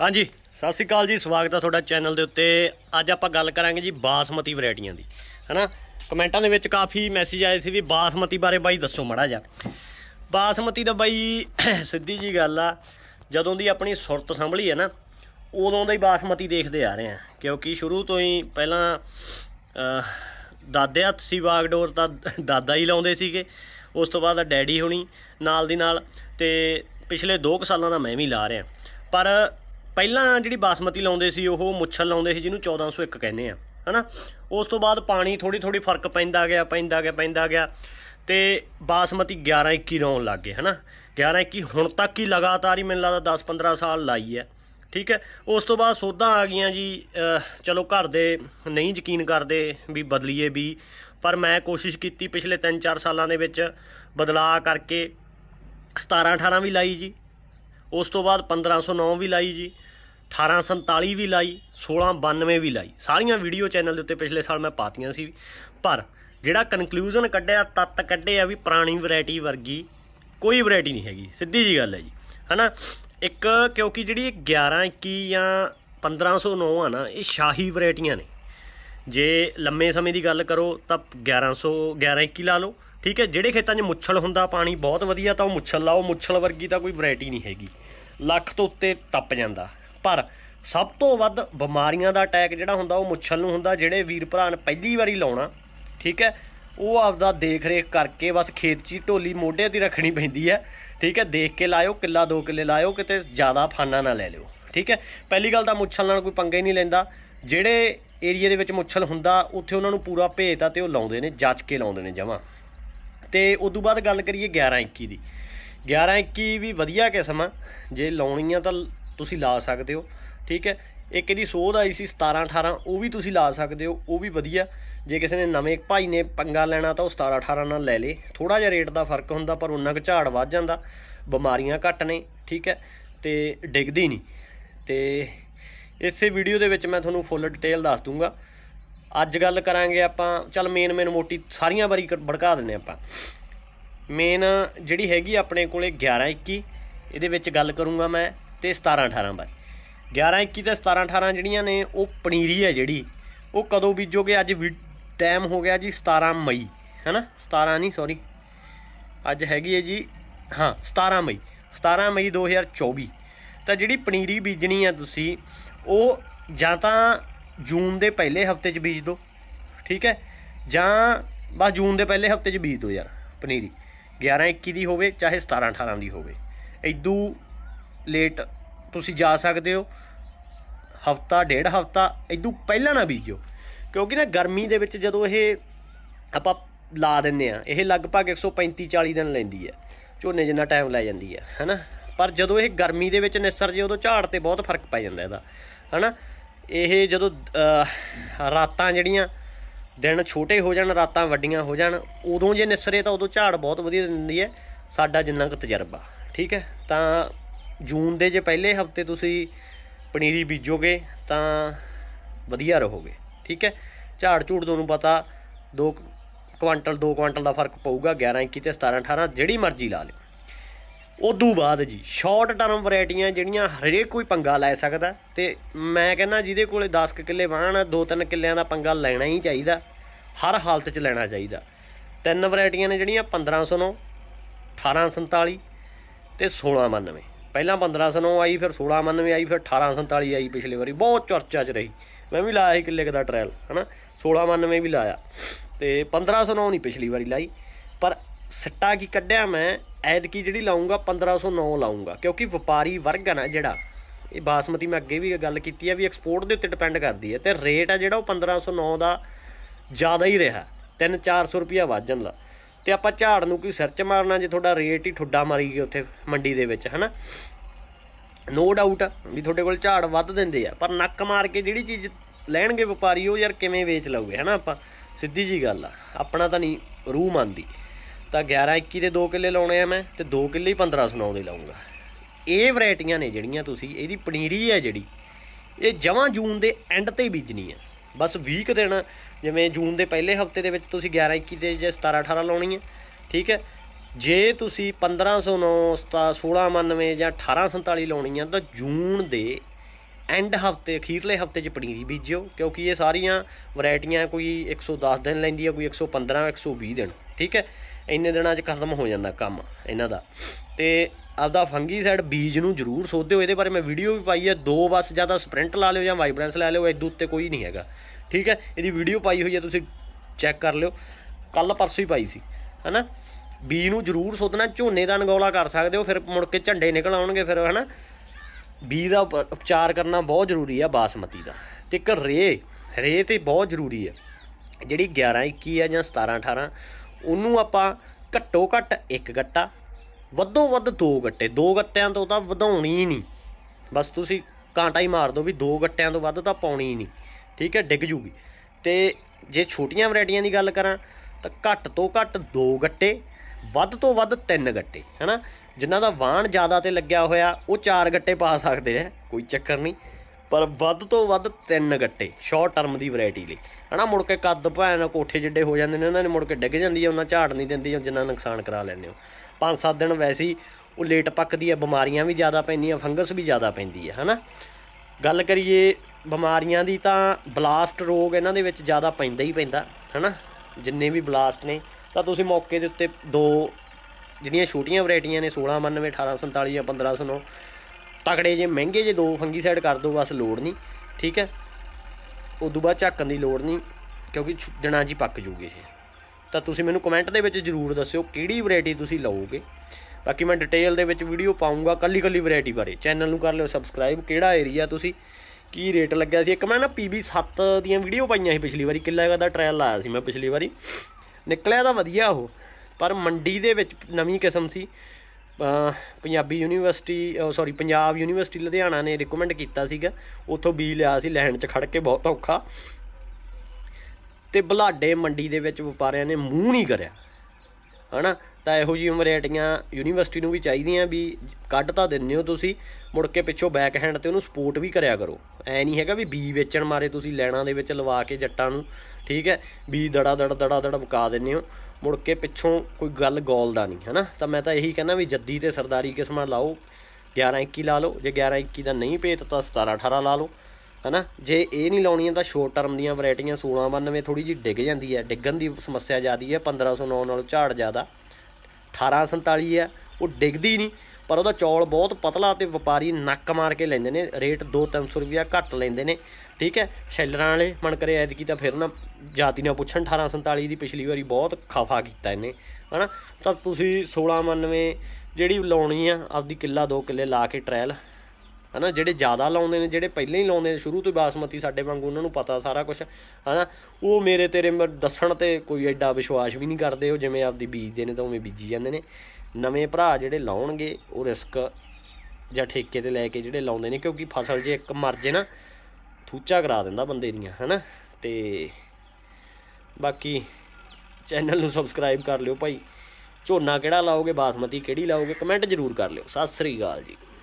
ਹਾਂਜੀ ਸਤਿ ਸ਼੍ਰੀ ਅਕਾਲ ਜੀ ਸਵਾਗਤ ਹੈ ਤੁਹਾਡਾ ਚੈਨਲ ਦੇ ਉੱਤੇ ਅੱਜ ਆਪਾਂ ਗੱਲ ਕਰਾਂਗੇ ਜੀ ਬਾਸਮਤੀ ਵੈਰਾਈਟੀਆਂ ਦੀ ਹਨਾ ਕਮੈਂਟਾਂ ਦੇ ਵਿੱਚ ਕਾਫੀ ਮੈਸੇਜ ਆਏ ਸੀ ਵੀ ਬਾਸਮਤੀ ਬਾਰੇ ਬਾਈ ਦੱਸੋ ਮੜਾ ਜਾ ਬਾਸਮਤੀ ਦਾ ਬਾਈ ਸਿੱਧੀ ਜੀ ਗੱਲ ਆ ਜਦੋਂ ਦੀ ਆਪਣੀ ਸੁਰਤ ਸੰਭਲੀ ਹੈ ਨਾ ਉਦੋਂ ਦਾ ਹੀ ਬਾਸਮਤੀ ਦੇਖਦੇ ਆ ਰਹੇ ਆ ਕਿਉਂਕਿ ਸ਼ੁਰੂ ਤੋਂ ਹੀ ਪਹਿਲਾਂ ਦਾਦੇ ਹੱਥ ਸੀ ਬਾਗਡੋਰ ਤਾਂ ਦਾਦਾ ਹੀ ਲਾਉਂਦੇ ਸੀਗੇ ਉਸ ਤੋਂ ਬਾਅਦ ਡੈਡੀ ਹੋਣੀ ਨਾਲ ਦੀ ਨਾਲ ਤੇ ਪਿਛਲੇ 2 ਸਾਲਾਂ ਦਾ ਮੈਂ ਵੀ ਲਾ ਰਿਹਾ ਪਰ ਪਹਿਲਾਂ ਜਿਹੜੀ ਬਾਸਮਤੀ ਲਾਉਂਦੇ ਸੀ ਉਹ ਮੁੱਛਲ ਲਾਉਂਦੇ ਸੀ ਜਿਹਨੂੰ 1401 ਕਹਿੰਦੇ ਆ ਹਨਾ ਉਸ ਤੋਂ ਬਾਅਦ ਪਾਣੀ ਥੋੜੀ ਥੋੜੀ ਫਰਕ ਪੈਂਦਾ ਗਿਆ ਪੈਂਦਾ ਗਿਆ ਪੈਂਦਾ ਗਿਆ ਤੇ ਬਾਸਮਤੀ 1121 ਲਾਉਣ ਲੱਗ ਗਏ ਹਨਾ 1121 ਹੁਣ ਤੱਕ ਹੀ ਲਗਾਤਾਰ ਹੀ ਮੈਨੂੰ ਲੱਗਦਾ 10-15 ਸਾਲ ਲਾਈ ਹੈ ਠੀਕ ਹੈ ਉਸ ਤੋਂ ਬਾਅਦ ਸੋਧਾਂ ਆ ਗਈਆਂ ਜੀ ਚਲੋ ਘਰ ਦੇ ਨਹੀਂ ਯਕੀਨ ਕਰਦੇ ਵੀ ਬਦਲੀਏ ਵੀ ਪਰ ਮੈਂ ਕੋਸ਼ਿਸ਼ ਕੀਤੀ ਪਿਛਲੇ 3-4 ਸਾਲਾਂ ਦੇ ਵਿੱਚ ਬਦਲਾਅ ਕਰਕੇ 17-18 ਵੀ ਲਾਈ ਜੀ ਉਸ ਤੋਂ ਬਾਅਦ 1509 ਵੀ ਲਾਈ ਜੀ 1847 ਵੀ ਲਾਈ 1692 ਵੀ ਲਾਈ ਸਾਰੀਆਂ ਵੀਡੀਓ ਚੈਨਲ ਦੇ ਉੱਤੇ ਪਿਛਲੇ ਸਾਲ ਮੈਂ ਪਾਤੀਆਂ ਸੀ ਪਰ ਜਿਹੜਾ ਕਨਕਲੂਜਨ ਕੱਢਿਆ ਤੱਤ ਕੱਢੇ ਆ ਵੀ ਪੁਰਾਣੀ ਵੈਰਾਈਟੀ ਵਰਗੀ ਕੋਈ ਵੈਰਾਈਟੀ ਨਹੀਂ ਹੈਗੀ ਸਿੱਧੀ ਜੀ ਗੱਲ ਹੈ ਜੀ ਹਨਾ ਇੱਕ ਕਿਉਂਕਿ ਜਿਹੜੀ 11 21 ਜਾਂ 1509 ਆ ਨਾ ਇਹ ਸ਼ਾਹੀ ਵੈਰਾਈਟੀਆਂ ਨੇ ਜੇ ਲੰਮੇ ਸਮੇਂ ਦੀ ਗੱਲ ਕਰੋ ਤਾਂ 1100 11 21 ਲਾ ਲਓ ਠੀਕ ਹੈ ਜਿਹੜੇ ਖੇਤਾਂ 'ਚ ਮੁੱਛਲ ਹੁੰਦਾ ਪਾਣੀ ਬਹੁਤ ਵਧੀਆ ਤਾਂ ਉਹ ਮੁੱਛਲ ਲਾਓ ਮੁੱਛਲ ਵਰਗੀ ਤਾਂ ਕੋਈ ਵੈਰਾਈਟੀ ਨਹੀਂ ਹੈਗੀ ਲੱਖ ਤੋਂ ਉੱਤੇ ਟੱਪ ਜਾਂਦਾ ਪਰ ਸਭ ਤੋਂ ਵੱਧ ਬਿਮਾਰੀਆਂ ਦਾ ਅਟੈਕ ਜਿਹੜਾ ਹੁੰਦਾ ਉਹ ਮੁੱਛਲ ਨੂੰ ਹੁੰਦਾ ਜਿਹੜੇ ਵੀਰ ਭਰਾ ਨੇ ਪਹਿਲੀ ਵਾਰੀ ਲਾਉਣਾ ਠੀਕ ਹੈ ਉਹ ਆਪਦਾ ਦੇਖ ਰੇਖ ਕਰਕੇ ਬਸ ਖੇਤ 'ਚ ਢੋਲੀ ਮੋਢੇ ਤੇ ਰੱਖਣੀ ਪੈਂਦੀ ਹੈ ਠੀਕ ਹੈ ਦੇਖ ਕੇ ਲਾਇਓ ਕਿੱਲਾ ਦੋ ਕਿੱਲੇ ਲਾਇਓ ਕਿਤੇ ਜ਼ਿਆਦਾ ਫਾਨਾ ਨਾ ਲੈ ਲਿਓ ਠੀਕ ਹੈ ਪਹਿਲੀ ਗੱਲ ਤਾਂ ਮੁੱਛਲ ਨਾਲ ਕੋਈ ਪੰਗਾ ਹੀ ਨਹੀਂ ਲੈਂਦਾ ਜਿਹੜੇ ਏਰੀਆ ਦੇ ਵਿੱਚ ਮੁੱਛਲ ਹੁੰਦਾ ਉੱਥੇ ਉਹਨਾਂ ਨੂੰ ਪੂਰਾ ਭੇਜਤਾ ਤੇ ਉਹ ਲਾਉਂਦੇ ਨੇ ਜੱਜ ਕੇ ਲਾਉਂਦੇ ਨੇ ਜਮਾ ਤੇ ਉਸ ਤੋਂ ਬਾਅਦ ਗੱਲ ਕਰੀਏ 11 21 ਦੀ 11 21 ਵੀ ਵਧੀਆ ਕਿਸਮ ਆ ਜੇ ਲਾਉਣੀਆਂ ਤਾਂ ਤੁਸੀਂ ਲਾ ਸਕਦੇ ਹੋ ਠੀਕ ਹੈ ਇੱਕ ਇਹਦੀ ਸੋਧ ਆਈ ਸੀ 17 18 ਉਹ ਵੀ ਤੁਸੀਂ ਲਾ ਸਕਦੇ ਹੋ ਉਹ ਵੀ ਵਧੀਆ ਜੇ ਕਿਸੇ ਨੇ ਨਵੇਂ ਭਾਈ ਨੇ ਪੰਗਾ ਲੈਣਾ ਤਾਂ ਉਹ 17 18 ਨਾਲ ਲੈ ਲੇ ਥੋੜਾ ਜਿਹਾ ਰੇਟ ਦਾ ਫਰਕ ਹੁੰਦਾ ਪਰ ਉਹਨਾਂ ਕ ਝਾੜ ਵੱਧ ਜਾਂਦਾ ਬਿਮਾਰੀਆਂ ਘੱਟ ਨੇ ਠੀਕ ਹੈ ਤੇ ਡਿੱਗਦੀ ਨਹੀਂ ਤੇ ਇਸੇ ਵੀਡੀਓ ਦੇ ਵਿੱਚ ਮੈਂ ਤੁਹਾਨੂੰ ਫੁੱਲ ਡਿਟੇਲ ਦੱਸ ਦੂੰਗਾ ਅੱਜ ਗੱਲ ਕਰਾਂਗੇ ਆਪਾਂ ਚਲ ਮੇਨ ਮੇਨ ਮੋਟੀ ਸਾਰੀਆਂ ਵਾਰੀ ਭੜਕਾ ਦਿੰਨੇ ਆਪਾਂ ਮੇਨ ਜਿਹੜੀ ਹੈਗੀ ਆਪਣੇ ਕੋਲੇ 11 21 ਇਹਦੇ ਵਿੱਚ ਗੱਲ ਕਰੂੰਗਾ ਮੈਂ ਤੇ 17 18 ਬਾਰੇ 11 21 ਤੇ 17 18 ਜਿਹੜੀਆਂ ਨੇ ਉਹ ਪਨੀਰੀ ਹੈ ਜਿਹੜੀ ਉਹ ਕਦੋਂ ਬੀਜੋਗੇ ਅੱਜ ਟਾਈਮ ਹੋ ਗਿਆ ਜੀ 17 ਮਈ ਹੈਨਾ 17 ਨਹੀਂ ਸੌਰੀ ਅੱਜ ਹੈਗੀ ਹੈ ਜੀ ਹਾਂ 17 ਮਈ 17 ਮਈ 2024 ਤਾਂ ਜਿਹੜੀ ਪਨੀਰੀ ਬੀਜਣੀ ਆ ਤੁਸੀਂ ਉਹ ਜਾਂ ਤਾਂ ਜੂਨ ਦੇ ਪਹਿਲੇ ਹਫਤੇ 'ਚ ਬੀਜ ਦਿਓ ਠੀਕ ਹੈ ਜਾਂ ਬਸ ਜੂਨ ਦੇ ਪਹਿਲੇ ਹਫਤੇ 'ਚ ਬੀਜ ਦਿਓ ਯਾਰ ਪਨੀਰੀ 11 21 ਦੀ ਹੋਵੇ ਚਾਹੇ 17 18 ਦੀ ਹੋਵੇ ਇਦੂ ਲੇਟ ਤੁਸੀਂ ਜਾ ਸਕਦੇ ਹੋ ਹਫਤਾ ਡੇਢ ਹਫਤਾ ਇਦੋਂ ਪਹਿਲਾਂ ਨਾ ਬੀਜੋ ਕਿਉਂਕਿ ਨਾ ਗਰਮੀ ਦੇ ਵਿੱਚ ਜਦੋਂ ਇਹ ਆਪਾਂ ਲਾ ਦਿੰਨੇ ਆ ਇਹ ਲਗਭਗ 135 40 ਦਿਨ ਲੈਂਦੀ ਹੈ ਝੋਨੇ ਜਿੰਨਾ ਟਾਈਮ ਲੈ ਜਾਂਦੀ ਹੈ ਹੈਨਾ ਪਰ ਜਦੋਂ ਇਹ ਗਰਮੀ ਦੇ ਵਿੱਚ ਨਿਸਰ ਜੇ ਉਦੋਂ ਝਾੜ ਤੇ ਬਹੁਤ ਫਰਕ ਪੈ ਜਾਂਦਾ ਇਹਦਾ ਹੈਨਾ ਇਹ ਜਦੋਂ ਰਾਤਾਂ ਜਿਹੜੀਆਂ ਦਿਨ ਛੋਟੇ ਹੋ ਜਾਣ ਰਾਤਾਂ ਵੱਡੀਆਂ ਹੋ ਜਾਣ ਉਦੋਂ ਜੇ ਨਿਸਰੇ ਤਾਂ ਉਦੋਂ ਝਾੜ ਬਹੁਤ ਵਧੀਆ ਦਿੰਦੀ ਹੈ ਸਾਡਾ ਜਿੰਨਾ ਕੁ ਤਜਰਬਾ ਠੀਕ ਹੈ ਤਾਂ ਜੂਨ ਦੇ ਜੇ ਪਹਿਲੇ ਹਫਤੇ ਤੁਸੀਂ ਪਨੀਰੀ ਬੀਜੋਗੇ ਤਾਂ ਵਧੀਆ ਰਹੋਗੇ ਠੀਕ ਹੈ ਝਾੜ ਝੂੜ ਤੁਹਾਨੂੰ ਪਤਾ 2 ਕੁਆਂਟਲ 2 ਕੁਆਂਟਲ ਦਾ ਫਰਕ ਪਊਗਾ 11 21 ਤੇ 17 18 ਜਿਹੜੀ ਮਰਜ਼ੀ ਲਾ ਲਿਓ ਉਦੋਂ ਬਾਅਦ ਜੀ ਸ਼ਾਰਟ ਟਰਮ ਵੈਰਾਈਟੀਆਂ ਜਿਹੜੀਆਂ ਹਰੇਕ ਕੋਈ ਪੰਗਾ ਲੈ ਸਕਦਾ ਤੇ ਮੈਂ ਕਹਿੰਦਾ ਜਿਹਦੇ ਕੋਲੇ 10 ਕਿੱਲੇ ਵਾਹਣ 2-3 ਕਿੱਲਿਆਂ ਦਾ ਪੰਗਾ ਲੈਣਾ ਹੀ ਚਾਹੀਦਾ ਹਰ ਹਾਲਤ 'ਚ ਲੈਣਾ ਚਾਹੀਦਾ ਤਿੰਨ ਵੈਰਾਈਟੀਆਂ ਨੇ ਜਿਹੜੀਆਂ 1509 1847 ਤੇ 1692 ਪਹਿਲਾਂ 1509 ਆਈ ਫਿਰ 1699 ਆਈ ਫਿਰ 1847 ਆਈ ਪਿਛਲੇ ਵਾਰੀ ਬਹੁਤ ਚਰਚਾ 'ਚ ਰਹੀ ਮੈਂ ਵੀ ਲਾਇਆ ਸੀ ਕਿਲੇ ਦਾ ਟ੍ਰਾਇਲ ਹਨਾ 1699 ਵੀ ਲਾਇਆ ਤੇ 1509 ਨਹੀਂ ਪਿਛਲੀ ਵਾਰੀ ਲਾਈ ਪਰ ਸੱਟਾ ਕੀ ਕੱਢਿਆ ਮੈਂ ਐਦ ਕੀ ਜਿਹੜੀ ਲਾਉਂਗਾ 1509 ਲਾਉਂਗਾ ਕਿਉਂਕਿ ਵਪਾਰੀ ਵਰਗ ਹੈ ਨਾ ਜਿਹੜਾ ਇਹ ਬਾਸਮਤੀ ਮੈਂ ਅੱਗੇ ਵੀ ਗੱਲ ਕੀਤੀ ਆ ਵੀ ਐਕਸਪੋਰਟ ਦੇ ਉੱਤੇ ਡਿਪੈਂਡ ਕਰਦੀ ਹੈ ਤੇ ਰੇਟ ਆ ਜਿਹੜਾ ਉਹ 1509 ਦਾ ਜ਼ਿਆਦਾ ਹੀ ਰਿਹਾ 3-400 ਰੁਪਿਆ ਵਾਜਣ ਦਾ ਤੇ ਆਪਾਂ ਝਾੜ ਨੂੰ ਕੋਈ ਸਿਰ 'ਚ ਮਾਰਨਾ ਜੇ ਤੁਹਾਡਾ ਰੇਟ ਹੀ ਠੁੱਡਾ ਮਾਰੀ ਗਿਆ ਉੱਥੇ ਮੰਡੀ ਦੇ ਵਿੱਚ ਹਨਾ ਨੋ ਡਾਊਟ ਵੀ ਤੁਹਾਡੇ ਕੋਲ ਝਾੜ ਵੱਧ ਦਿੰਦੇ ਆ ਪਰ ਨੱਕ ਮਾਰ ਕੇ ਜਿਹੜੀ ਚੀਜ਼ ਲੈਣਗੇ ਵਪਾਰੀ ਉਹ ਯਾਰ ਕਿਵੇਂ ਵੇਚ ਲਾਉਗੇ ਹਨਾ ਆਪਾਂ ਸਿੱਧੀ ਜੀ ਗੱਲ ਆ ਆਪਣਾ ਤਾਂ ਨਹੀਂ ਰੂਹ ਮੰਨਦੀ ਤਾਂ 11 21 ਦੇ 2 ਕਿੱਲੇ ਲਾਉਣੇ ਆ ਮੈਂ ਤੇ 2 ਕਿੱਲੇ ਹੀ 1509 ਦੇ ਲਾਉਂਗਾ ਇਹ ਵੈਰਾਈਟੀਆਂ ਨੇ ਜਿਹੜੀਆਂ ਤੁਸੀਂ ਇਹਦੀ ਪਨੀਰੀ ਹੈ ਜਿਹੜੀ ਇਹ ਜਵਾਂ ਜੂਨ ਦੇ ਐਂਡ ਤੇ ਬੀਜਣੀ ਆ ਬਸ 20 ਕ ਦਿਨ ਜਿਵੇਂ ਜੂਨ ਦੇ ਪਹਿਲੇ ਹਫਤੇ ਦੇ ਵਿੱਚ ਤੁਸੀਂ 11 21 ਤੇ ਜੇ 17 18 ਲਾਉਣੀ ਹੈ ਠੀਕ ਹੈ ਜੇ ਤੁਸੀਂ 1509 1699 ਜਾਂ 1847 ਲਾਉਣੀ ਆ ਤਾਂ ਜੂਨ ਦੇ ਐਂਡ ਹਫਤੇ ਅਖੀਰਲੇ ਹਫਤੇ 'ਚ ਪਨੀਰੀ ਬੀਜਿਓ ਕਿਉਂਕਿ ਇਹ ਸਾਰੀਆਂ ਵੈਰਾਈਟੀਆਂ ਕੋਈ 110 ਦਿਨ ਲੈਂਦੀ ਆ ਕੋਈ 115 120 ਦਿਨ ਠੀਕ ਹੈ ਇੰਨੇ ਦਿਨਾਂ 'ਚ ਖਤਮ ਹੋ ਜਾਂਦਾ ਕੰਮ ਇਹਨਾਂ ਦਾ ਤੇ ਆਪਦਾ ਫੰਗੀਸਾਈਡ ਬੀਜ ਨੂੰ ਜ਼ਰੂਰ ਸੋਧਿਓ ਇਹਦੇ ਬਾਰੇ ਮੈਂ ਵੀਡੀਓ ਵੀ ਪਾਈ ਹੈ ਦੋ ਬਸ ਜਿਆਦਾ ਸਪ੍ਰਿੰਟ ਲਾ ਲਿਓ ਜਾਂ ਵਾਈਬ੍ਰੈਂਸ ਲੈ ਲਿਓ ਇਹਦੇ ਉੱਤੇ ਕੋਈ ਨਹੀਂ ਹੈਗਾ ਠੀਕ ਹੈ ਇਹਦੀ ਵੀਡੀਓ ਪਾਈ ਹੋਈ ਹੈ ਤੁਸੀਂ ਚੈੱਕ ਕਰ ਲਿਓ ਕੱਲ ਪਰਸੋਂ ਹੀ ਪਾਈ ਸੀ ਹਨਾ ਬੀ ਨੂੰ ਜ਼ਰੂਰ ਸੋਧਣਾ ਝੋਨੇ ਦਾ ਨਗੌਲਾ ਕਰ ਸਕਦੇ ਹੋ ਫਿਰ ਮੁੜ ਕੇ ਝੰਡੇ ਨਿਕਲ ਆਉਣਗੇ ਫਿਰ ਹਨਾ ਬੀ ਦਾ ਉਪਚਾਰ ਕਰਨਾ ਬਹੁਤ ਜ਼ਰੂਰੀ ਆ ਬਾਸਮਤੀ ਦਾ ਤੇ ਇੱਕ ਰੇ ਰੇ ਤੇ ਬਹੁਤ ਜ਼ਰੂਰੀ ਆ ਜਿਹੜੀ 11 21 ਆ ਜਾਂ 17 18 ਉਹਨੂੰ ਆਪਾਂ ਘੱਟੋ ਘੱਟ ਇੱਕ ਗੱਟਾ ਵੱਧੋ ਵੱਧ ਦੋ ਗੱਟੇ ਦੋ ਗੱਟਿਆਂ ਤੋਂ ਤਾਂ ਵਧਾਉਣੀ ਹੀ ਨਹੀਂ ਬਸ ਤੁਸੀਂ ਕਾਂਟਾ ਹੀ ਮਾਰ ਦਿਓ ਵੀ ਦੋ ਗੱਟਿਆਂ ਤੋਂ ਵੱਧ ਤਾਂ ਪਾਉਣੀ ਹੀ ਨਹੀਂ ਠੀਕ ਹੈ ਡਿੱਗ ਜੂਗੀ ਤੇ ਜੇ ਛੋਟੀਆਂ ਵੈਰਾਈਟੀਆਂ ਦੀ ਗੱਲ ਕਰਾਂ ਤਾਂ ਘੱਟ ਤੋਂ ਘੱਟ ਦੋ ਗੱਟੇ ਵੱਧ ਤੋਂ ਵੱਧ ਤਿੰਨ ਗੱਟੇ ਹੈਨਾ ਜਿਨ੍ਹਾਂ ਦਾ ਵਾਣ ਜ਼ਿਆਦਾ ਤੇ ਲੱਗਿਆ ਹੋਇਆ ਉਹ ਚਾਰ ਗੱਟੇ ਪਾ ਸਕਦੇ ਐ ਕੋਈ ਚੱਕਰ ਨਹੀਂ ਪਰ ਵੱਧ ਤੋਂ ਵੱਧ ਤਿੰਨ ਗੱਟੇ ਸ਼ਾਰਟ ਟਰਮ ਦੀ ਵੈਰਾਈਟੀ ਲਈ ਹਨਾ ਮੁੜ ਕੇ ਕੱਦ ਭੈਣ ਕੋਠੇ ਜਿੱਡੇ ਹੋ ਜਾਂਦੇ ਨੇ ਉਹਨਾਂ ਨੇ ਮੁੜ ਕੇ ਡਿੱਗ ਜਾਂਦੀ ਹੈ ਉਹਨਾਂ ਝਾੜ ਨਹੀਂ ਦਿੰਦੀ ਜਿੰਨਾ ਨੁਕਸਾਨ ਕਰਾ ਲੈਂਦੇ ਹੋ ਪੰਜ ਸੱਤ ਦਿਨ ਵੈਸੇ ਹੀ ਉਹ ਲੇਟ ਪੱਕਦੀ ਹੈ ਬਿਮਾਰੀਆਂ ਵੀ ਜ਼ਿਆਦਾ ਪੈਂਦੀਆਂ ਫੰਗਸ ਵੀ ਜ਼ਿਆਦਾ ਪੈਂਦੀ ਹੈ ਹਨਾ ਗੱਲ ਕਰੀਏ ਬਿਮਾਰੀਆਂ ਦੀ ਤਾਂ ਬਲਾਸਟ ਰੋਗ ਇਹਨਾਂ ਦੇ ਵਿੱਚ ਜ਼ਿਆਦਾ ਪੈਂਦਾ ਹੀ ਪੈਂਦਾ ਹਨਾ ਜਿੰਨੇ ਵੀ ਬਲਾਸਟ ਨੇ ਤਾਂ ਤੁਸੀਂ ਮੌਕੇ ਦੇ ਉੱਤੇ ਦੋ ਜਿਹੜੀਆਂ ਛੋਟੀਆਂ ਵੈਰਾਈਟੀਆਂ ਨੇ 1692 1847 ਜਾਂ ਨੂੰ ਤਕੜੇ ਜੇ ਮਹਿੰਗੇ ਜੇ ਦੋ ਫੰਗੀਸਾਈਡ ਕਰ ਦੋ ਬਸ ਲੋੜ ਨਹੀਂ ਠੀਕ ਹੈ ਉਦੋਂ ਬਾਅਦ ਝੱਕਣ ਦੀ ਲੋੜ ਨਹੀਂ ਕਿਉਂਕਿ ਦਿਨਾਂ ਜੀ ਹੀ ਪੱਕ ਜੂਗੇ ਇਹ ਤਾਂ ਤੁਸੀਂ ਮੈਨੂੰ ਕਮੈਂਟ ਦੇ ਵਿੱਚ ਜਰੂਰ ਦੱਸਿਓ ਕਿਹੜੀ ਵੈਰਾਈਟੀ ਤੁਸੀਂ ਲਓਗੇ ਬਾਕੀ ਮੈਂ ਡਿਟੇਲ ਦੇ ਵਿੱਚ ਵੀਡੀਓ ਪਾਉਂਗਾ ਕੱਲੀ ਕੱਲੀ ਵੈਰਾਈਟੀ ਬਾਰੇ ਚੈਨਲ ਨੂੰ ਕਰ ਲਿਓ ਸਬਸਕ੍ਰਾਈਬ ਕਿਹੜਾ ਏਰੀਆ ਤੁਸੀਂ ਕੀ ਰੇਟ ਲੱਗਿਆ ਸੀ ਇੱਕ ਮੈਂ ਨਾ PB7 ਦੀਆਂ ਵੀਡੀਓ ਪਾਈਆਂ ਸੀ ਪਿਛਲੀ ਵਾਰੀ ਕਿੱਲਾ ਦਾ ਟ੍ਰਾਇਲ ਲਾਇਆ ਸੀ ਮੈਂ ਪਿਛਲੀ ਵਾਰੀ ਨਿਕਲਿਆ ਤਾਂ ਵਧੀਆ ਉਹ ਪਰ ਮੰਡੀ ਦੇ ਵਿੱਚ ਨਵੀਂ ਕਿਸਮ ਸੀ Punjabi university sorry Punjab university Ludhiana ਨੇ ਰეკਮੈਂਡ ਕੀਤਾ ਸੀਗਾ ਉੱਥੋਂ ਬੀ ਲਿਆ ਸੀ ਲੈਣ 'ਚ ਖੜ ਕੇ ਬਹੁਤ ਔਖਾ ਤੇ ਬਲਾਡੇ ਮੰਡੀ ਦੇ ਵਿੱਚ ਵਪਾਰੀਆਂ ਨੇ ਮੂੰਹ ਨਹੀਂ ਕਰਿਆ ਹਨਾ ਤਾਂ ਇਹੋ ਜੀ ਮਰੇਟੀਆਂ ਯੂਨੀਵਰਸਿਟੀ ਨੂੰ ਵੀ ਚਾਹੀਦੀਆਂ ਵੀ ਕੱਢ ਤਾਂ ਦਿੰਨੇ ਹੋ ਤੁਸੀਂ ਮੁੜ ਕੇ ਪਿੱਛੋਂ ਬੈਕ ਹੈਂਡ ਤੇ ਉਹਨੂੰ ਸਪੋਰਟ ਵੀ ਕਰਿਆ ਕਰੋ ਐ ਨਹੀਂ ਹੈਗਾ ਵੀ ਬੀ ਵੇਚਣ ਮਾਰੇ ਤੁਸੀਂ ਲੈਣਾ ਦੇ ਵਿੱਚ ਲਵਾ ਕੇ ਜੱਟਾਂ ਨੂੰ ਠੀਕ ਹੈ ਬੀ ਦੜਾ ਦੜ ਦੜਾ ਦੜ ਵਕਾ ਦਿੰਨੇ ਹੋ ਮੁੜ ਕੇ ਪਿੱਛੋਂ ਕੋਈ ਗੱਲ ਗੋਲ ਦਾ ਨਹੀਂ ਹਨਾ ਤਾਂ ਮੈਂ ਤਾਂ ਇਹੀ ਕਹਿੰਦਾ ਵੀ ਜੱਦੀ ਤੇ ਸਰਦਾਰੀ ਕਿਸਮਾਂ ਲਾਓ 11 21 ਲਾ ਲਓ ਜੇ 11 21 ਦਾ ਨਹੀਂ ਪੇਤ ਤਾਂ 17 18 ਲਾ ਲਓ ਹਨਾ ਜੇ ਇਹ ਨਹੀਂ ਲਾਉਣੀਆਂ ਤਾਂ ਸ਼ੋਰਟ ਟਰਮ ਦੀਆਂ ਵੈਰਾਈਟੀਆਂ 1692 ਥੋੜੀ ਜੀ ਡਿੱਗ ਜਾਂਦੀ ਹੈ ਡਿੱਗਣ ਦੀ ਸਮੱਸਿਆ ਜ਼ਿਆਦੀ ਹੈ 1509 ਨਾਲੋਂ ਝਾੜ ਜ਼ਿਆਦਾ 1847 ਹੈ ਉਹ ਡਿੱਗਦੀ ਨਹੀਂ ਪਰ ਉਹਦਾ ਚੌਲ ਬਹੁਤ ਪਤਲਾ ਤੇ ਵਪਾਰੀ ਨੱਕ ਮਾਰ ਕੇ ਲੈਂਦੇ ਨੇ ਰੇਟ 2-300 ਰੁਪਿਆ ਘੱਟ ਲੈਂਦੇ ਨੇ ਠੀਕ ਹੈ ਸ਼ੈਲਰਾਂ ਵਾਲੇ ਮਨ ਕਰੇ ਕੀ ਤਾਂ ਫਿਰ ਨਾ ਜਾਤੀ ਨੇ ਪੁੱਛਣ 1847 ਦੀ ਪਿਛਲੀ ਵਾਰੀ ਬਹੁਤ ਖਾਫਾ ਕੀਤਾ ਇਹਨੇ ਹਨਾ ਤਾਂ ਤੁਸੀਂ 1692 ਜਿਹੜੀ ਲਾਉਣੀ ਆ ਆਪਦੀ ਕਿੱਲਾ 2 ਕਿੱਲੇ ਲਾ ਕੇ ਟ੍ਰਾਇਲ ਹਨਾ ਜਿਹੜੇ ਜ਼ਿਆਦਾ ਲਾਉਂਦੇ ਨੇ ਜਿਹੜੇ ਪਹਿਲਾਂ ਹੀ ਲਾਉਂਦੇ ਨੇ ਸ਼ੁਰੂ ਤੋਂ ਬਾਸਮਤੀ ਸਾਡੇ ਵਾਂਗੂ ਉਹਨਾਂ ਨੂੰ ਪਤਾ ਸਾਰਾ ਕੁਝ ਹਨਾ ਉਹ ਮੇਰੇ ਤੇਰੇ ਦੱਸਣ ਤੇ ਕੋਈ ਐਡਾ ਵਿਸ਼ਵਾਸ ਵੀ ਨਹੀਂ ਕਰਦੇ ਉਹ ਜਿਵੇਂ ਆਪਦੀ ਬੀਜਦੇ ਨੇ ਤਾਂ ਉਵੇਂ ਬੀਜੀ ਜਾਂਦੇ ਨੇ ਨਵੇਂ ਭਰਾ ਜਿਹੜੇ ਲਾਉਣਗੇ ਉਹ ਰਿਸਕ ਜਾਂ ਠੇਕੇ ਤੇ ਲੈ ਕੇ ਜਿਹੜੇ ਲਾਉਂਦੇ ਨੇ ਕਿਉਂਕਿ ਫਸਲ ਜੇ ਇੱਕ ਮਰ ਜੇ ਨਾ ਥੂਚਾ ਕਰਾ ਦਿੰਦਾ ਬੰਦੇ ਦੀਆਂ ਹਨਾ ਤੇ ਬਾਕੀ ਚੈਨਲ ਨੂੰ ਸਬਸਕ੍ਰਾਈਬ ਕਰ ਲਿਓ ਭਾਈ ਝੋਨਾ ਕਿਹੜਾ ਲਾਓਗੇ ਬਾਸਮਤੀ ਕਿਹੜੀ ਲਾਓਗੇ ਕਮੈਂਟ ਜ਼ਰੂਰ ਕਰ ਲਿਓ ਸਤਿ ਸ੍ਰੀ ਅਕਾਲ ਜੀ